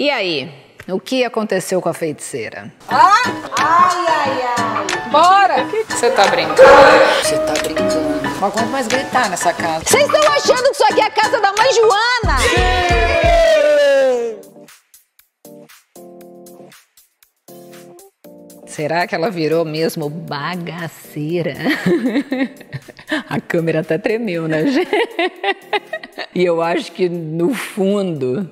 E aí, o que aconteceu com a feiticeira? Ah! Ai, ai, ai! Bora! Você tá brincando? Você tá brincando. Mas quanto mais gritar nessa casa? Vocês estão achando que isso aqui é a casa da mãe Joana? Será que ela virou mesmo bagaceira? a câmera até tremeu, né? gente? e eu acho que no fundo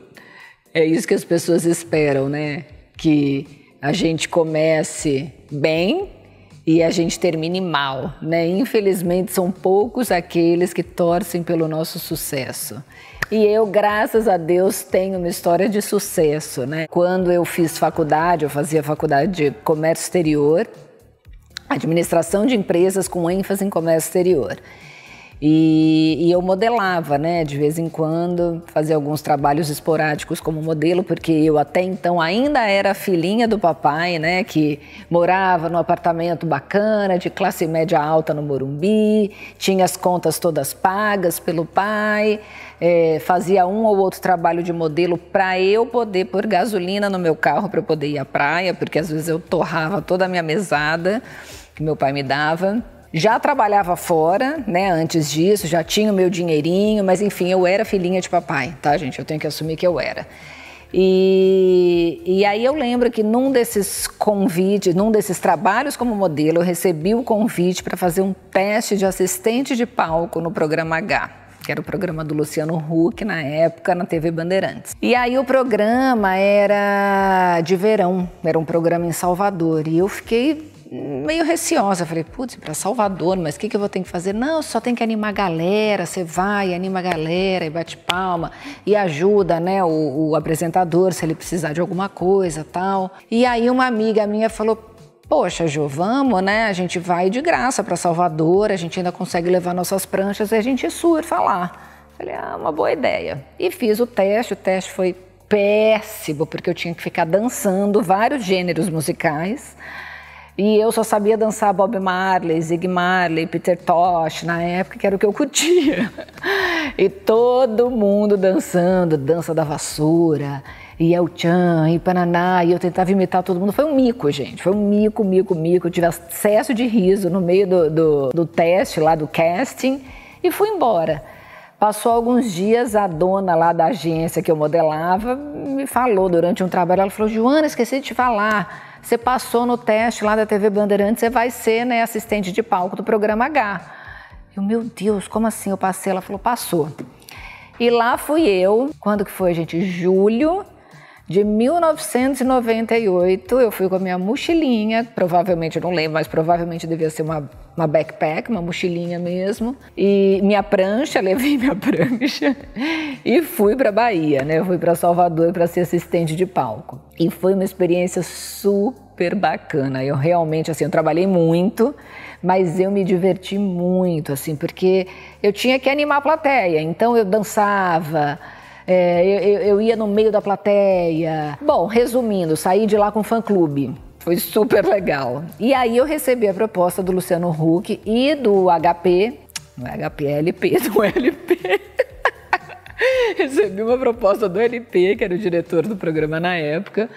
é isso que as pessoas esperam, né? Que a gente comece bem e a gente termine mal, né? Infelizmente são poucos aqueles que torcem pelo nosso sucesso. E eu, graças a Deus, tenho uma história de sucesso, né? Quando eu fiz faculdade, eu fazia faculdade de comércio exterior, administração de empresas com ênfase em comércio exterior. E, e, eu modelava, né, de vez em quando, fazia alguns trabalhos esporádicos como modelo, porque eu até então ainda era filhinha do papai, né, que morava num apartamento bacana, de classe média alta no Morumbi, tinha as contas todas pagas pelo pai, é, fazia um ou outro trabalho de modelo para eu poder pôr gasolina no meu carro para eu poder ir à praia, porque às vezes eu torrava toda a minha mesada que meu pai me dava. Já trabalhava fora, né, antes disso, já tinha o meu dinheirinho, mas enfim, eu era filhinha de papai, tá, gente? Eu tenho que assumir que eu era. E, e aí eu lembro que num desses convites, num desses trabalhos como modelo, eu recebi o um convite para fazer um teste de assistente de palco no programa H que era o programa do Luciano Huck na época na TV Bandeirantes. E aí o programa era de verão, era um programa em Salvador e eu fiquei meio receosa. Falei, putz, para Salvador, mas o que, que eu vou ter que fazer? Não, só tem que animar a galera. Você vai, anima a galera e bate palma e ajuda né, o, o apresentador se ele precisar de alguma coisa tal. E aí uma amiga minha falou, Poxa, Ju, vamos, né? A gente vai de graça para Salvador, a gente ainda consegue levar nossas pranchas e a gente surfa lá. Falei, ah, uma boa ideia. E fiz o teste, o teste foi péssimo, porque eu tinha que ficar dançando vários gêneros musicais. E eu só sabia dançar Bob Marley, Zig Marley, Peter Tosh, na época que era o que eu curtia. E todo mundo dançando, dança da vassoura, e El Chan, e Pananá e eu tentava imitar todo mundo. Foi um mico, gente. Foi um mico, mico, mico. Eu tive acesso de riso no meio do, do, do teste lá, do casting, e fui embora. Passou alguns dias, a dona lá da agência que eu modelava me falou durante um trabalho, ela falou, Joana, esqueci de te falar você passou no teste lá da TV Bandeirantes, você vai ser né, assistente de palco do programa H. Eu, meu Deus, como assim eu passei? Ela falou, passou. E lá fui eu, quando que foi, gente? Julho de 1998, eu fui com a minha mochilinha, provavelmente, não lembro, mas provavelmente devia ser uma, uma backpack, uma mochilinha mesmo, e minha prancha, levei minha prancha e fui para Bahia, né? Eu fui para Salvador para ser assistente de palco. E foi uma experiência super bacana. Eu realmente, assim, eu trabalhei muito, mas eu me diverti muito, assim, porque eu tinha que animar a plateia, então eu dançava é, eu, eu ia no meio da plateia. Bom, resumindo, saí de lá com fã-clube. Foi super legal. E aí eu recebi a proposta do Luciano Huck e do HP. Não é HP, é LP, do LP. recebi uma proposta do LP, que era o diretor do programa na época,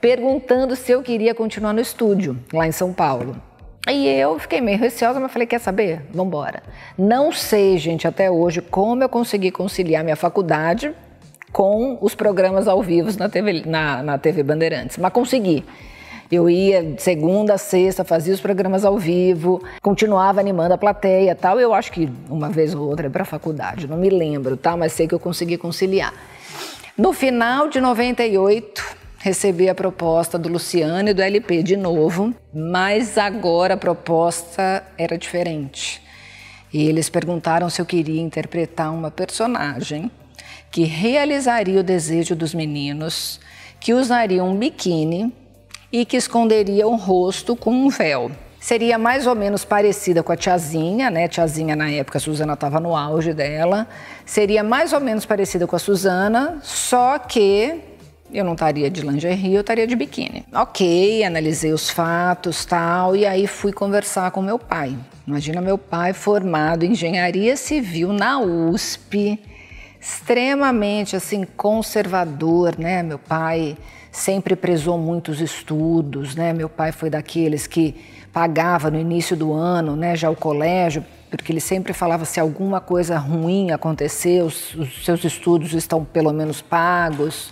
perguntando se eu queria continuar no estúdio, lá em São Paulo. E eu fiquei meio receosa, mas falei: quer saber? Vambora. Não sei, gente, até hoje, como eu consegui conciliar minha faculdade com os programas ao vivo na TV, na, na TV Bandeirantes. Mas consegui. Eu ia segunda a sexta, fazia os programas ao vivo, continuava animando a plateia tal. Eu acho que uma vez ou outra é para a faculdade, não me lembro, tá? Mas sei que eu consegui conciliar. No final de 98, recebi a proposta do Luciano e do LP de novo, mas agora a proposta era diferente. E eles perguntaram se eu queria interpretar uma personagem que realizaria o desejo dos meninos, que usaria um biquíni e que esconderia o rosto com um véu. Seria mais ou menos parecida com a tiazinha, né? Tiazinha na época, a Suzana estava no auge dela. Seria mais ou menos parecida com a Suzana, só que eu não estaria de lingerie, eu estaria de biquíni. Ok, analisei os fatos, tal, e aí fui conversar com meu pai. Imagina meu pai formado em engenharia civil na USP, extremamente assim conservador, né? Meu pai sempre prezou muitos estudos, né? Meu pai foi daqueles que pagava no início do ano, né, já o colégio, porque ele sempre falava se alguma coisa ruim acontecer, os, os seus estudos estão pelo menos pagos.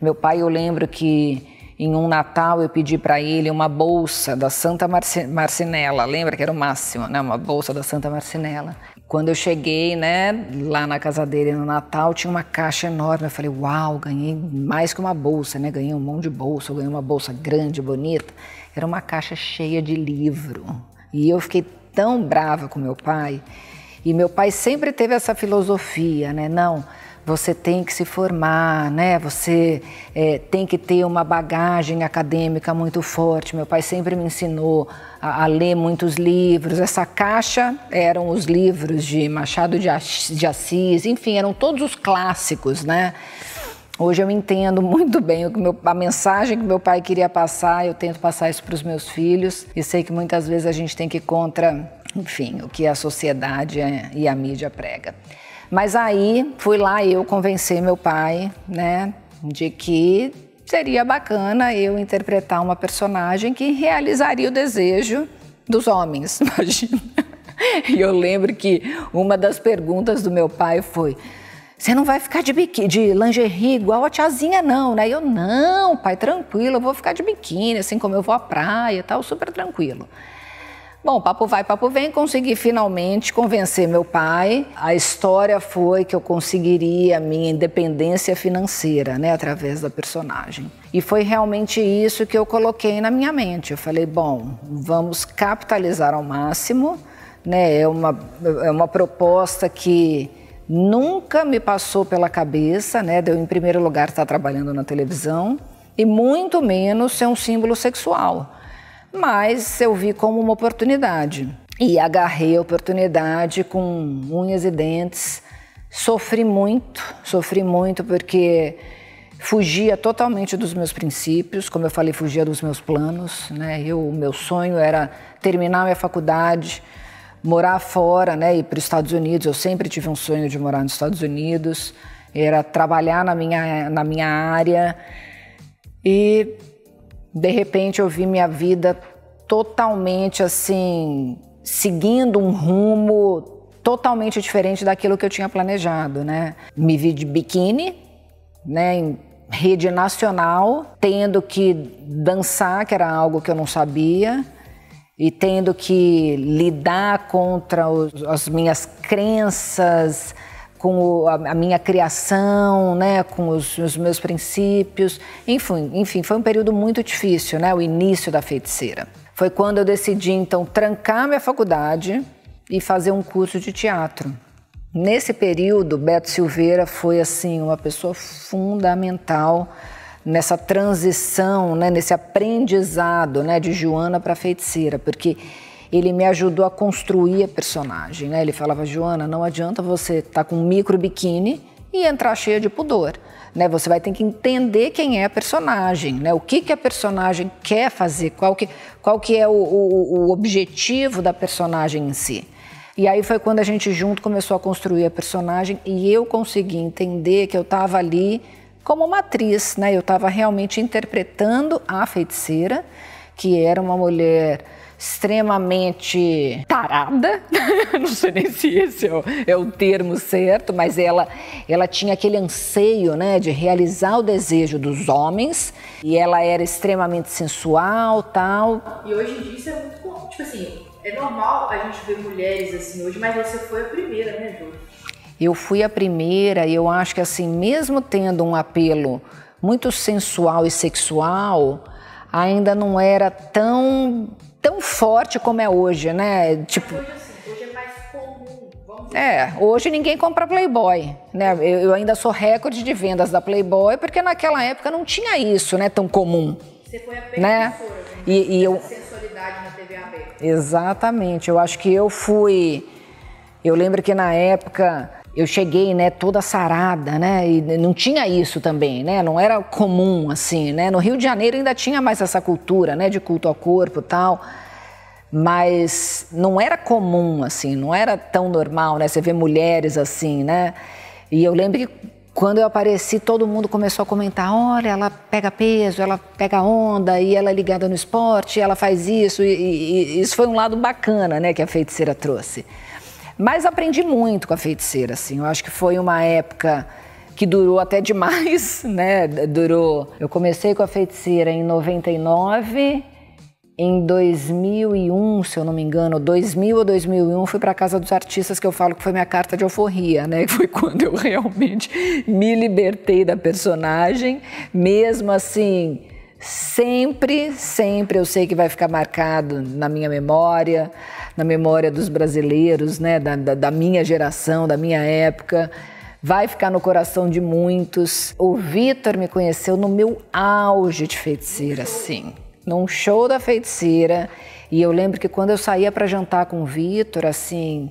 Meu pai, eu lembro que em um Natal eu pedi para ele uma bolsa da Santa Marci Marcinela, lembra que era o máximo, né? Uma bolsa da Santa Marcinela. Quando eu cheguei, né, lá na casa dele no Natal, tinha uma caixa enorme. Eu falei, uau, ganhei mais que uma bolsa, né? Ganhei um monte de bolsa, eu ganhei uma bolsa grande, bonita. Era uma caixa cheia de livro. E eu fiquei tão brava com meu pai. E meu pai sempre teve essa filosofia, né? Não, você tem que se formar, né? Você é, tem que ter uma bagagem acadêmica muito forte. Meu pai sempre me ensinou a, a ler muitos livros. Essa caixa eram os livros de Machado de Assis, enfim, eram todos os clássicos, né? Hoje eu entendo muito bem meu, a mensagem que meu pai queria passar, eu tento passar isso para os meus filhos e sei que muitas vezes a gente tem que ir contra, enfim, o que a sociedade eh, e a mídia prega. Mas aí fui lá eu convencer meu pai, né, de que seria bacana eu interpretar uma personagem que realizaria o desejo dos homens, imagina. E eu lembro que uma das perguntas do meu pai foi: você não vai ficar de, biquíni, de lingerie igual a tiazinha, não, né? E eu, não, pai, tranquilo, eu vou ficar de biquíni, assim como eu vou à praia e tal, super tranquilo. Bom, papo vai, papo vem, consegui finalmente convencer meu pai. A história foi que eu conseguiria a minha independência financeira, né, através da personagem. E foi realmente isso que eu coloquei na minha mente. Eu falei, bom, vamos capitalizar ao máximo, né? É uma é uma proposta que nunca me passou pela cabeça, né? Deu em primeiro lugar estar trabalhando na televisão e muito menos ser um símbolo sexual mas eu vi como uma oportunidade e agarrei a oportunidade com unhas e dentes. Sofri muito, sofri muito porque fugia totalmente dos meus princípios, como eu falei, fugia dos meus planos, né? Eu, o meu sonho era terminar minha faculdade, morar fora, né, ir para os Estados Unidos. Eu sempre tive um sonho de morar nos Estados Unidos, era trabalhar na minha na minha área. E de repente eu vi minha vida totalmente assim, seguindo um rumo totalmente diferente daquilo que eu tinha planejado, né? Me vi de biquíni, né, em rede nacional, tendo que dançar, que era algo que eu não sabia, e tendo que lidar contra os, as minhas crenças, com a, minha criação, né, com os, os, meus princípios. Enfim, enfim, foi um período muito difícil, né, o início da feiticeira. Foi quando eu decidi, então, trancar minha faculdade e fazer um curso de teatro. Nesse período, Beto Silveira foi, assim, uma pessoa fundamental nessa transição, né, nesse aprendizado, né, de Joana para feiticeira, porque ele me ajudou a construir a personagem. Né? Ele falava, Joana, não adianta você estar tá com um micro biquíni e entrar cheia de pudor. Né? Você vai ter que entender quem é a personagem, né? o que, que a personagem quer fazer, qual que, qual que é o, o, o objetivo da personagem em si. E aí foi quando a gente junto começou a construir a personagem e eu consegui entender que eu estava ali como uma atriz, né? Eu estava realmente interpretando a feiticeira, que era uma mulher extremamente tarada, não sei nem se esse é o, é o termo certo, mas ela, ela tinha aquele anseio né, de realizar o desejo dos homens e ela era extremamente sensual tal. E hoje em dia isso é muito comum. Tipo assim, é normal a gente ver mulheres assim hoje, mas você foi a primeira, né, Ju? Eu fui a primeira e eu acho que assim, mesmo tendo um apelo muito sensual e sexual, ainda não era tão tão forte como é hoje, né? Tipo. Assim, é, é assim. hoje ninguém compra Playboy, né? Eu, eu, ainda sou recorde de vendas da Playboy porque naquela época não tinha isso, né? Tão comum. Você foi a né? né? E, e eu Exatamente. Eu acho que eu fui. Eu lembro que na época eu cheguei, né, toda sarada, né, e não tinha isso também, né, não era comum assim, né, no Rio de Janeiro ainda tinha mais essa cultura, né, de culto ao corpo e tal, mas não era comum assim, não era tão normal, né, você vê mulheres assim, né, e eu lembro que quando eu apareci, todo mundo começou a comentar: olha, ela pega peso, ela pega onda, e ela é ligada no esporte, ela faz isso. E, e, e isso foi um lado bacana né, que a feiticeira trouxe. Mas aprendi muito com a feiticeira, assim. Eu acho que foi uma época que durou até demais, né? Durou. Eu comecei com a feiticeira em 99. Em 2001, se eu não me engano, 2000 ou 2001, fui para a Casa dos Artistas, que eu falo que foi minha carta de alforria, né? Foi quando eu realmente me libertei da personagem. Mesmo assim, sempre, sempre eu sei que vai ficar marcado na minha memória na memória dos brasileiros, né? da, da, da minha geração, da minha época vai ficar no coração de muitos. O Vitor me conheceu no meu auge de feiticeira, assim, num show da feiticeira. E eu lembro que quando eu saía para jantar com o Vitor, assim,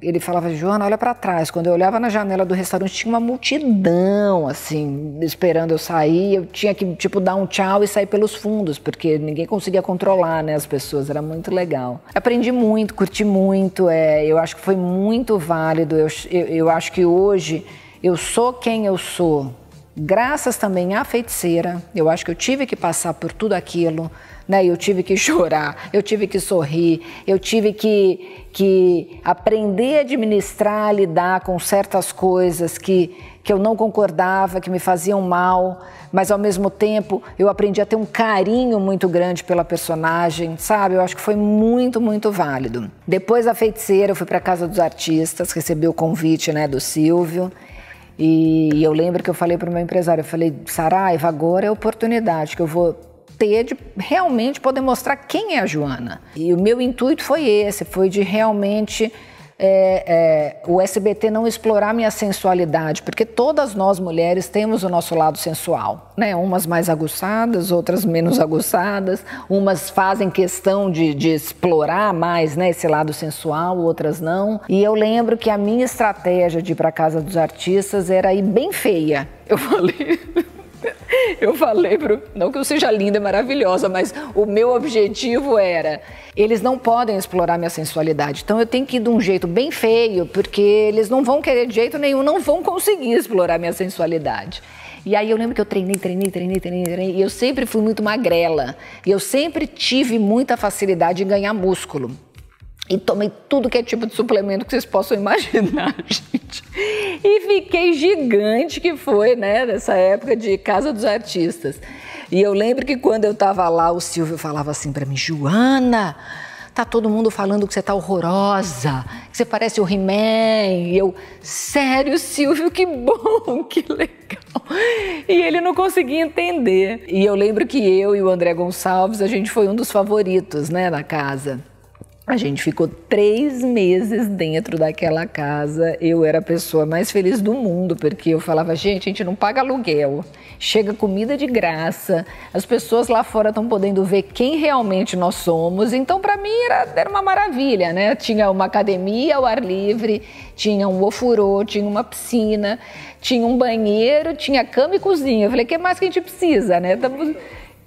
ele falava, Joana, olha para trás. Quando eu olhava na janela do restaurante, tinha uma multidão, assim, esperando eu sair. Eu tinha que, tipo, dar um tchau e sair pelos fundos, porque ninguém conseguia controlar, né, as pessoas. Era muito legal. Aprendi muito, curti muito. É, eu acho que foi muito válido. Eu, eu, eu acho que hoje eu sou quem eu sou, graças também à feiticeira. Eu acho que eu tive que passar por tudo aquilo né? Eu tive que chorar, eu tive que sorrir, eu tive que, que aprender a administrar, a lidar com certas coisas que, que eu não concordava, que me faziam mal, mas ao mesmo tempo eu aprendi a ter um carinho muito grande pela personagem, sabe? Eu acho que foi muito, muito válido. Depois da feiticeira, eu fui para a Casa dos Artistas, recebi o convite, né, do Silvio. E eu lembro que eu falei para o meu empresário, eu falei, Saraiva, agora é a oportunidade que eu vou ter de realmente poder mostrar quem é a Joana. E o meu intuito foi esse, foi de realmente é, é, o SBT não explorar minha sensualidade, porque todas nós mulheres temos o nosso lado sensual, né? Umas mais aguçadas, outras menos aguçadas, umas fazem questão de, de explorar mais, né, esse lado sensual, outras não. E eu lembro que a minha estratégia de ir para casa dos artistas era ir bem feia. Eu falei. Eu falei pro. Não que eu seja linda, e maravilhosa, mas o meu objetivo era. Eles não podem explorar minha sensualidade. Então eu tenho que ir de um jeito bem feio, porque eles não vão querer de jeito nenhum, não vão conseguir explorar minha sensualidade. E aí eu lembro que eu treinei, treinei, treinei, treinei, treinei. E eu sempre fui muito magrela. E eu sempre tive muita facilidade em ganhar músculo. E tomei tudo que é tipo de suplemento que vocês possam imaginar, gente. E fiquei gigante que foi, né, nessa época de Casa dos Artistas. E eu lembro que quando eu estava lá, o Silvio falava assim para mim: Joana, tá todo mundo falando que você tá horrorosa, que você parece o He-Man. E eu, sério, Silvio, que bom, que legal. E ele não conseguia entender. E eu lembro que eu e o André Gonçalves, a gente foi um dos favoritos, né, na casa. A gente ficou três meses dentro daquela casa. Eu era a pessoa mais feliz do mundo, porque eu falava, gente, a gente não paga aluguel, chega comida de graça, as pessoas lá fora estão podendo ver quem realmente nós somos. Então, para mim, era, era uma maravilha, né? Tinha uma academia ao ar livre, tinha um ofurô, tinha uma piscina, tinha um banheiro, tinha cama e cozinha. Eu falei, o que mais que a gente precisa, né? Estamos...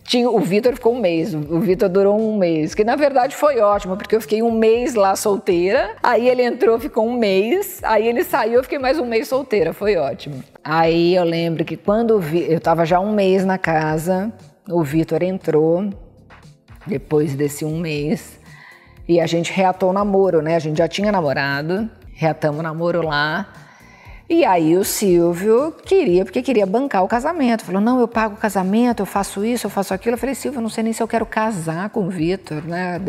Tinha, o Vitor ficou um mês, o Vitor durou um mês, que na verdade foi ótimo, porque eu fiquei um mês lá solteira, aí ele entrou, ficou um mês, aí ele saiu, eu fiquei mais um mês solteira, foi ótimo. Aí eu lembro que quando eu, vi, eu tava já um mês na casa, o Vitor entrou, depois desse um mês, e a gente reatou o namoro, né? A gente já tinha namorado, reatamos o namoro lá. E aí o Silvio queria, porque queria bancar o casamento. Falou, não, eu pago o casamento, eu faço isso, eu faço aquilo. Eu falei, Silvio, eu não sei nem se eu quero casar com o Vitor, né?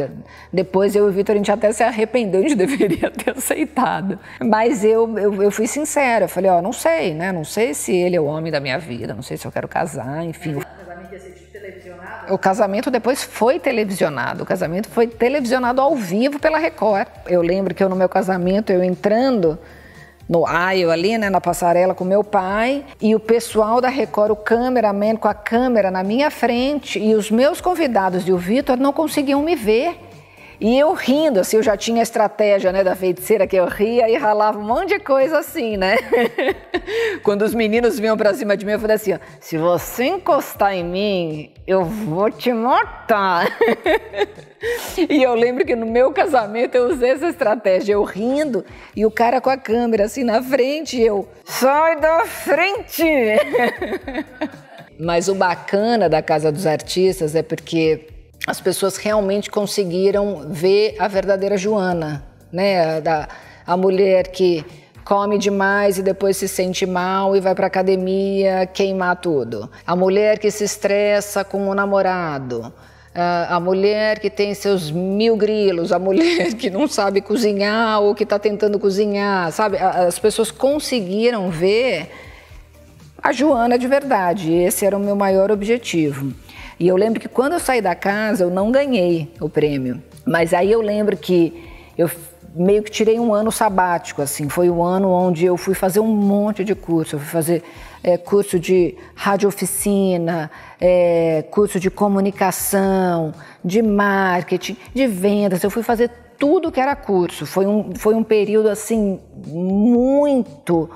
Depois eu e o Vitor, a gente até se arrependeu de deveria ter aceitado. Mas eu, eu, eu fui sincera, eu falei, ó, oh, não sei, né? Não sei se ele é o homem da minha vida, não sei se eu quero casar, enfim. Tipo o casamento depois foi televisionado. O casamento foi televisionado ao vivo pela Record. Eu lembro que eu, no meu casamento, eu entrando no aisle ali, né, na passarela com meu pai, e o pessoal da Record, o cameraman com a câmera na minha frente, e os meus convidados e o Vitor não conseguiam me ver. E eu rindo, assim, eu já tinha a estratégia, né, da feiticeira que eu ria e ralava um monte de coisa assim, né? Quando os meninos vinham pra cima de mim, eu falei assim: ó, se você encostar em mim, eu vou te matar. e eu lembro que no meu casamento eu usei essa estratégia, eu rindo e o cara com a câmera assim na frente, eu sai da frente. Mas o bacana da Casa dos Artistas é porque as pessoas realmente conseguiram ver a verdadeira Joana, né? A, a mulher que come demais e depois se sente mal e vai para academia queimar tudo. A mulher que se estressa com o namorado. A mulher que tem seus mil grilos, a mulher que não sabe cozinhar ou que está tentando cozinhar, sabe? As pessoas conseguiram ver a Joana de verdade. Esse era o meu maior objetivo. E eu lembro que quando eu saí da casa, eu não ganhei o prêmio. Mas aí eu lembro que eu meio que tirei um ano sabático, assim. Foi o um ano onde eu fui fazer um monte de curso. Eu fui fazer é, curso de radiooficina, é, curso de comunicação, de marketing, de vendas. Eu fui fazer tudo que era curso. Foi um, foi um período, assim, muito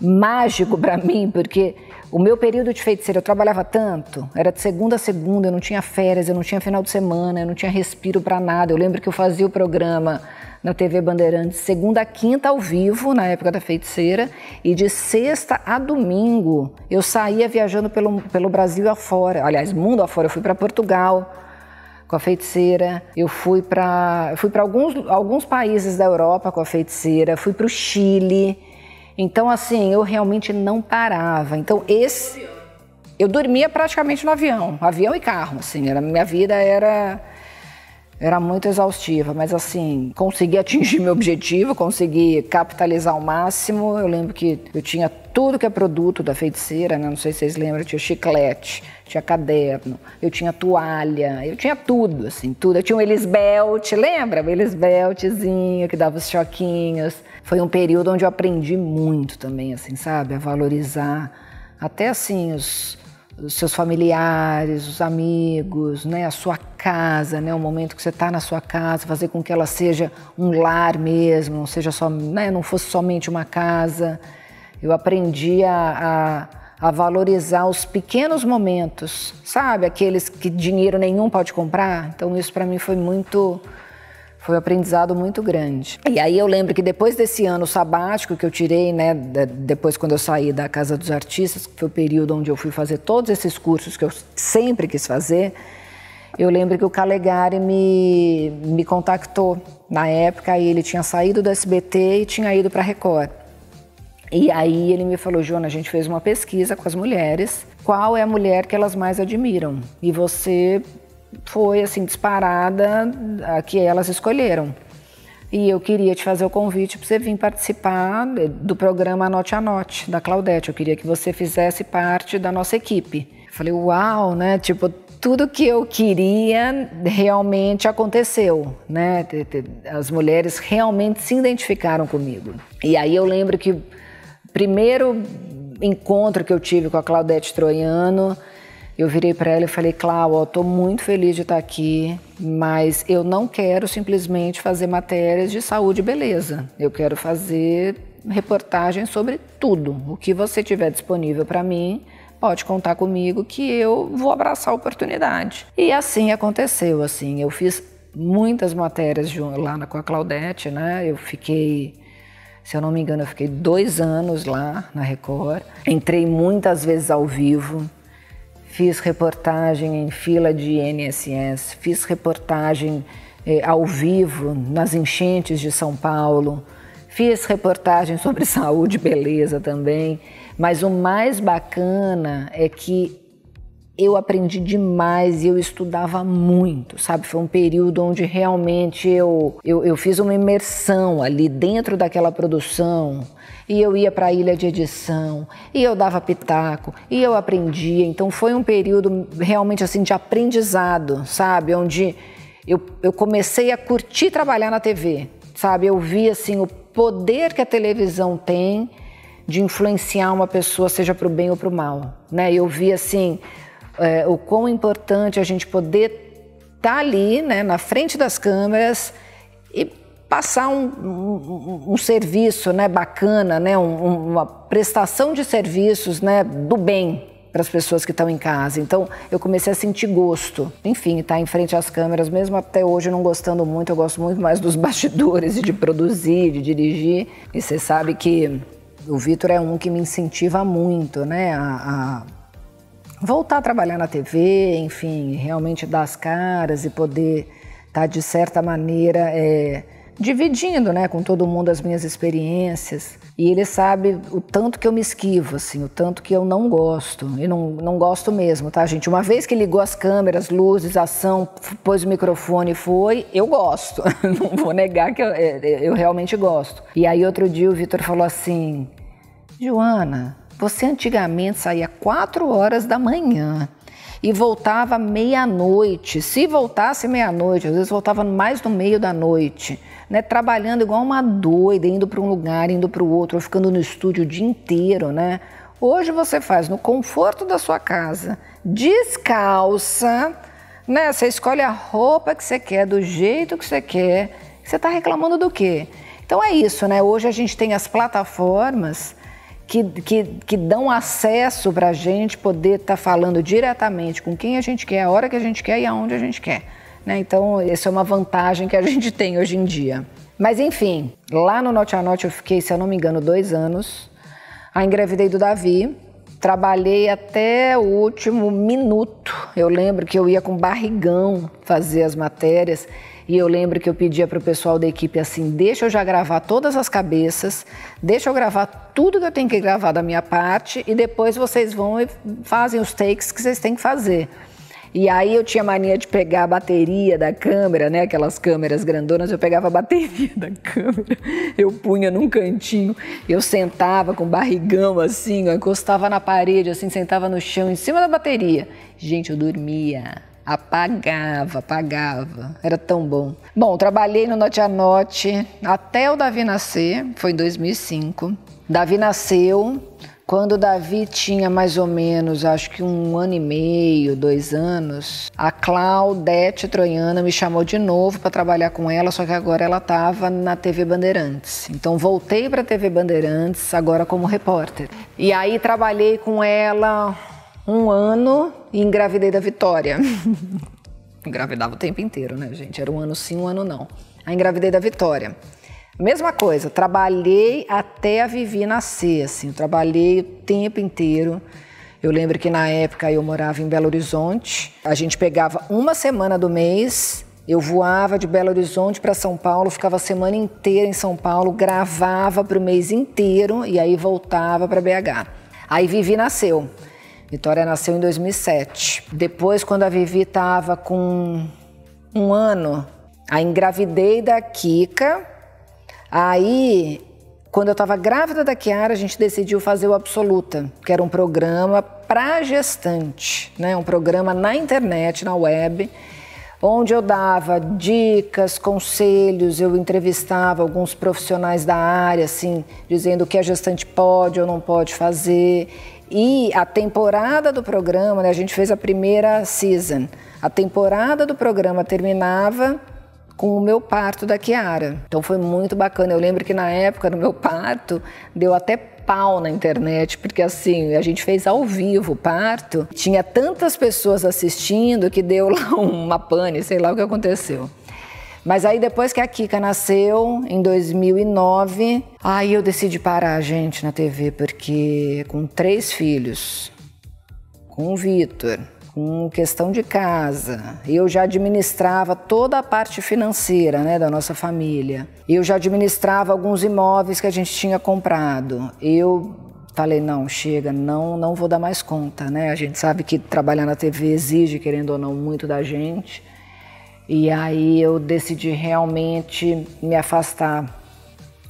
mágico para mim, porque o meu período de feiticeira, eu trabalhava tanto, era de segunda a segunda, eu não tinha férias, eu não tinha final de semana, eu não tinha respiro para nada. Eu lembro que eu fazia o programa na TV Bandeirantes, segunda a quinta ao vivo, na época da feiticeira, e de sexta a domingo eu saía viajando pelo, pelo Brasil afora, aliás, mundo afora. Eu fui para Portugal com a feiticeira, eu fui para fui pra alguns, alguns países da Europa com a feiticeira, fui para o Chile. Então, assim, eu realmente não parava. Então, esse. Eu dormia praticamente no avião, avião e carro, assim, era, minha vida era era muito exaustiva, mas assim, consegui atingir meu objetivo, consegui capitalizar ao máximo. Eu lembro que eu tinha tudo que é produto da feiticeira, né? Não sei se vocês lembram, eu tinha chiclete, tinha caderno, eu tinha toalha, eu tinha tudo, assim, tudo. Eu tinha um Elisbelt, lembra? O Elisbeltzinho que dava os choquinhos. Foi um período onde eu aprendi muito também, assim, sabe? A valorizar até assim os os seus familiares, os amigos, né, a sua casa, né, o momento que você está na sua casa, fazer com que ela seja um lar mesmo, não seja só, né, não fosse somente uma casa. Eu aprendi a, a, a valorizar os pequenos momentos, sabe, aqueles que dinheiro nenhum pode comprar. Então isso para mim foi muito foi um aprendizado muito grande. E aí eu lembro que depois desse ano sabático que eu tirei, né, depois quando eu saí da Casa dos Artistas, que foi o período onde eu fui fazer todos esses cursos que eu sempre quis fazer, eu lembro que o Calegari me, me contactou. Na época, ele tinha saído do SBT e tinha ido para a Record. E aí ele me falou, Joana, a gente fez uma pesquisa com as mulheres, qual é a mulher que elas mais admiram? E você foi assim disparada a que elas escolheram. E eu queria te fazer o convite para você vir participar do programa Anote a Note, da Claudete. Eu queria que você fizesse parte da nossa equipe. falei, uau, né? Tipo, tudo que eu queria realmente aconteceu, né? As mulheres realmente se identificaram comigo. E aí eu lembro que o primeiro encontro que eu tive com a Claudete Troiano, eu virei para ela e falei, Cláudia, estou muito feliz de estar tá aqui, mas eu não quero simplesmente fazer matérias de saúde e beleza. Eu quero fazer reportagem sobre tudo. O que você tiver disponível para mim, pode contar comigo que eu vou abraçar a oportunidade. E assim aconteceu, assim, eu fiz muitas matérias de, lá na, com a Claudete, né? Eu fiquei se eu não me engano, eu fiquei dois anos lá na Record. Entrei muitas vezes ao vivo fiz reportagem em fila de INSS, fiz reportagem eh, ao vivo nas enchentes de São Paulo, fiz reportagem sobre saúde e beleza também, mas o mais bacana é que eu aprendi demais, e eu estudava muito, sabe? Foi um período onde realmente eu, eu, eu fiz uma imersão ali dentro daquela produção. E eu ia para a ilha de edição, e eu dava pitaco, e eu aprendia. Então foi um período realmente assim de aprendizado, sabe? Onde eu, eu comecei a curtir trabalhar na TV, sabe? Eu vi assim o poder que a televisão tem de influenciar uma pessoa, seja para o bem ou para o mal. Né? Eu vi assim é, o quão importante a gente poder estar tá ali, né, na frente das câmeras e passar um, um, um serviço, né, bacana, né, um, uma prestação de serviços, né, do bem para as pessoas que estão em casa. Então, eu comecei a sentir gosto. Enfim, estar tá em frente às câmeras, mesmo até hoje não gostando muito, eu gosto muito mais dos bastidores, de produzir, de dirigir. E você sabe que o Vitor é um que me incentiva muito, né, a, a voltar a trabalhar na TV, enfim, realmente dar as caras e poder estar, tá, de certa maneira, é, dividindo né, com todo mundo as minhas experiências. E ele sabe o tanto que eu me esquivo, assim, o tanto que eu não gosto. E não, não gosto mesmo, tá, gente? Uma vez que ligou as câmeras, luzes, ação, pôs o microfone e foi, eu gosto. não vou negar que eu, é, é, eu realmente gosto. E aí outro dia o Vitor falou assim: Joana, você antigamente saía quatro horas da manhã e voltava meia-noite. Se voltasse meia-noite, às vezes voltava mais no meio da noite, né? Trabalhando igual uma doida, indo para um lugar, indo para o outro, ficando no estúdio o dia inteiro, né? Hoje você faz no conforto da sua casa, descalça, né? Você escolhe a roupa que você quer, do jeito que você quer. Você está reclamando do quê? Então é isso, né? Hoje a gente tem as plataformas que, que, que dão acesso para a gente poder estar tá falando diretamente com quem a gente quer, a hora que a gente quer e aonde a gente quer. Né? Então, essa é uma vantagem que a gente tem hoje em dia. Mas, enfim, lá no Note a Note eu fiquei, se eu não me engano, dois anos. Aí engravidei do Davi, trabalhei até o último minuto. Eu lembro que eu ia com barrigão fazer as matérias. E eu lembro que eu pedia para o pessoal da equipe assim: deixa eu já gravar todas as cabeças, deixa eu gravar tudo que eu tenho que gravar da minha parte e depois vocês vão e fazem os takes que vocês têm que fazer. E aí eu tinha mania de pegar a bateria da câmera, né? Aquelas câmeras grandonas, eu pegava a bateria da câmera, eu punha num cantinho, eu sentava com barrigão assim, eu encostava na parede, assim, sentava no chão, em cima da bateria. Gente, eu dormia. Apagava, apagava. Era tão bom. Bom, trabalhei no Note a Note até o Davi nascer, foi em 2005. Davi nasceu quando o Davi tinha mais ou menos, acho que um ano e meio, dois anos, a Claudete Troiana me chamou de novo para trabalhar com ela, só que agora ela estava na TV Bandeirantes. Então voltei para a TV Bandeirantes, agora como repórter. E aí trabalhei com ela um ano e engravidei da Vitória. Engravidava o tempo inteiro, né, gente? Era um ano sim, um ano não. Aí engravidei da Vitória. Mesma coisa, trabalhei até a Vivi nascer, assim, trabalhei o tempo inteiro. Eu lembro que na época eu morava em Belo Horizonte, a gente pegava uma semana do mês, eu voava de Belo Horizonte para São Paulo, ficava a semana inteira em São Paulo, gravava para o mês inteiro e aí voltava para BH. Aí Vivi nasceu. Vitória nasceu em 2007. Depois, quando a Vivi estava com um ano, a engravidei da Kika. Aí, quando eu estava grávida da Kiara, a gente decidiu fazer o Absoluta, que era um programa para gestante, né? um programa na internet, na web, onde eu dava dicas, conselhos, eu entrevistava alguns profissionais da área, assim, dizendo o que a gestante pode ou não pode fazer. E a temporada do programa, né, a gente fez a primeira season. A temporada do programa terminava com o meu parto da Kiara. Então foi muito bacana. Eu lembro que na época, no meu parto, deu até pau na internet, porque assim, a gente fez ao vivo o parto, tinha tantas pessoas assistindo que deu lá uma pane, sei lá o que aconteceu. Mas aí depois que a Kika nasceu, em 2009, aí eu decidi parar, a gente, na TV, porque com três filhos, com o Vitor, com questão de casa. Eu já administrava toda a parte financeira né, da nossa família. Eu já administrava alguns imóveis que a gente tinha comprado. Eu falei, não, chega, não, não vou dar mais conta. Né? A gente sabe que trabalhar na TV exige, querendo ou não, muito da gente. E aí eu decidi realmente me afastar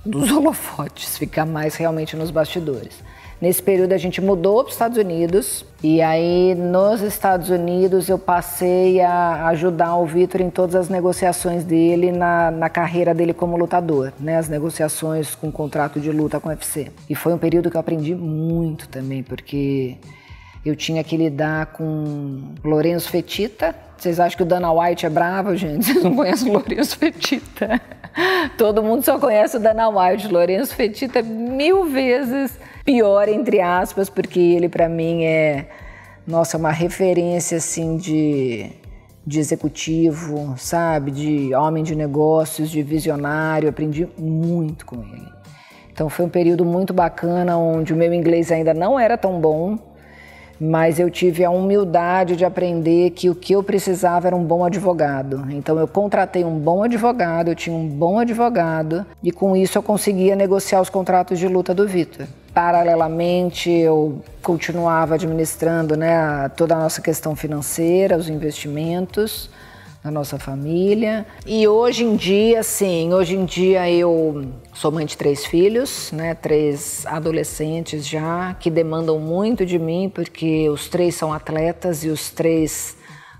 dos holofotes, ficar mais realmente nos bastidores. Nesse período a gente mudou para os Estados Unidos e aí nos Estados Unidos eu passei a ajudar o Vitor em todas as negociações dele na, na carreira dele como lutador, né? As negociações com o contrato de luta com o UFC. E foi um período que eu aprendi muito também, porque eu tinha que lidar com Lourenço Fetita. Vocês acham que o Dana White é bravo, gente? Vocês não conhecem o Lourenço Fetita. Todo mundo só conhece o Dana White. Lourenço Fetita é mil vezes pior, entre aspas, porque ele, para mim, é, nossa, uma referência, assim, de de executivo, sabe, de homem de negócios, de visionário, aprendi muito com ele. Então foi um período muito bacana onde o meu inglês ainda não era tão bom, mas eu tive a humildade de aprender que o que eu precisava era um bom advogado. Então eu contratei um bom advogado, eu tinha um bom advogado e com isso eu conseguia negociar os contratos de luta do Vitor. Paralelamente, eu continuava administrando né, toda a nossa questão financeira, os investimentos na nossa família. E hoje em dia, sim, hoje em dia eu sou mãe de três filhos, né? Três adolescentes já que demandam muito de mim porque os três são atletas e os três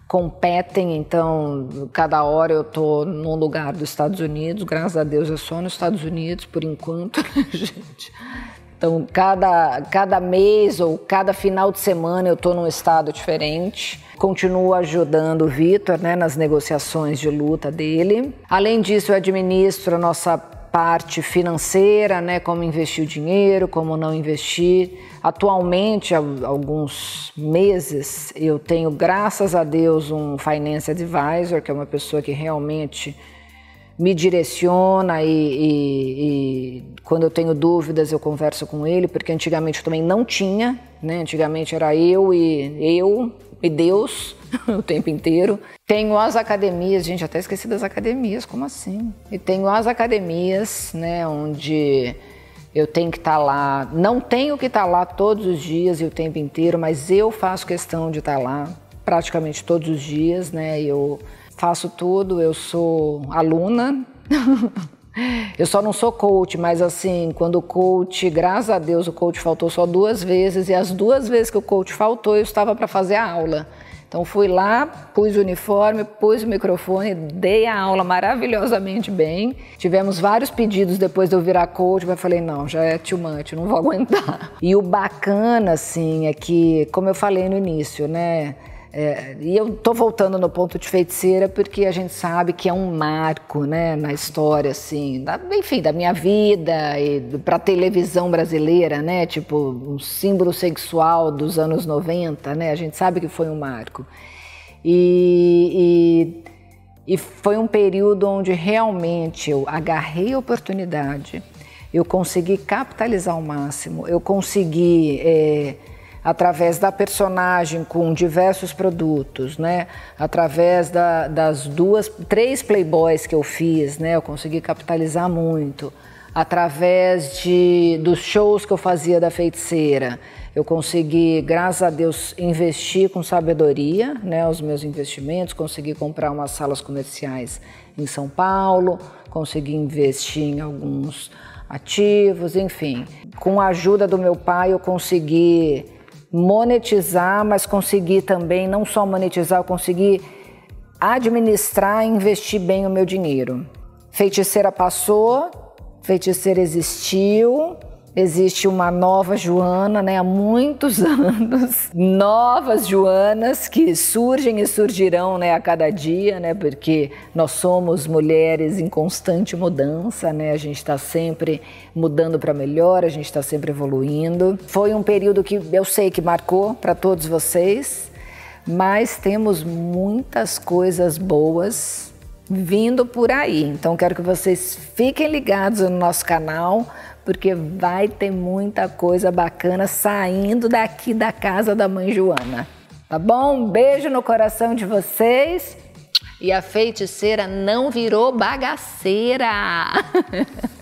competem, então cada hora eu tô num lugar dos Estados Unidos, graças a Deus eu sou nos Estados Unidos por enquanto, né, gente. Então, cada, cada mês ou cada final de semana eu estou num estado diferente. Continuo ajudando o Vitor né, nas negociações de luta dele. Além disso, eu administro a nossa parte financeira, né, como investir o dinheiro, como não investir. Atualmente, há alguns meses, eu tenho, graças a Deus, um finance advisor, que é uma pessoa que realmente me direciona e, e, e, quando eu tenho dúvidas eu converso com ele, porque antigamente eu também não tinha, né? Antigamente era eu e eu e Deus o tempo inteiro. Tenho as academias, gente, até esqueci das academias, como assim? E tenho as academias, né, onde eu tenho que estar tá lá. Não tenho que estar tá lá todos os dias e o tempo inteiro, mas eu faço questão de estar tá lá praticamente todos os dias, né? Eu faço tudo, eu sou aluna. eu só não sou coach, mas assim, quando o coach, graças a Deus, o coach faltou só duas vezes, e as duas vezes que o coach faltou, eu estava para fazer a aula. Então fui lá, pus o uniforme, pus o microfone, dei a aula maravilhosamente bem. Tivemos vários pedidos depois de eu virar coach, mas falei, não, já é tilmante, não vou aguentar. E o bacana, assim, é que, como eu falei no início, né? É, e eu estou voltando no ponto de feiticeira porque a gente sabe que é um marco, né, na história assim, da, enfim, da minha vida e para televisão brasileira, né, tipo um símbolo sexual dos anos 90, né? A gente sabe que foi um marco. E, e, e foi um período onde realmente eu agarrei a oportunidade, eu consegui capitalizar ao máximo, eu consegui é, através da personagem com diversos produtos, né? Através da, das duas, três Playboys que eu fiz, né? Eu consegui capitalizar muito. Através de, dos shows que eu fazia da feiticeira, eu consegui, graças a Deus, investir com sabedoria, né? Os meus investimentos, consegui comprar umas salas comerciais em São Paulo, consegui investir em alguns ativos, enfim. Com a ajuda do meu pai, eu consegui monetizar, mas conseguir também, não só monetizar, conseguir administrar e investir bem o meu dinheiro. Feiticeira passou, feiticeira existiu, Existe uma nova Joana, né? Há muitos anos, novas Joanas que surgem e surgirão, né? A cada dia, né? Porque nós somos mulheres em constante mudança, né? A gente está sempre mudando para melhor, a gente está sempre evoluindo. Foi um período que eu sei que marcou para todos vocês, mas temos muitas coisas boas vindo por aí. Então quero que vocês fiquem ligados no nosso canal porque vai ter muita coisa bacana saindo daqui da casa da mãe Joana. Tá bom? Um beijo no coração de vocês. E a feiticeira não virou bagaceira.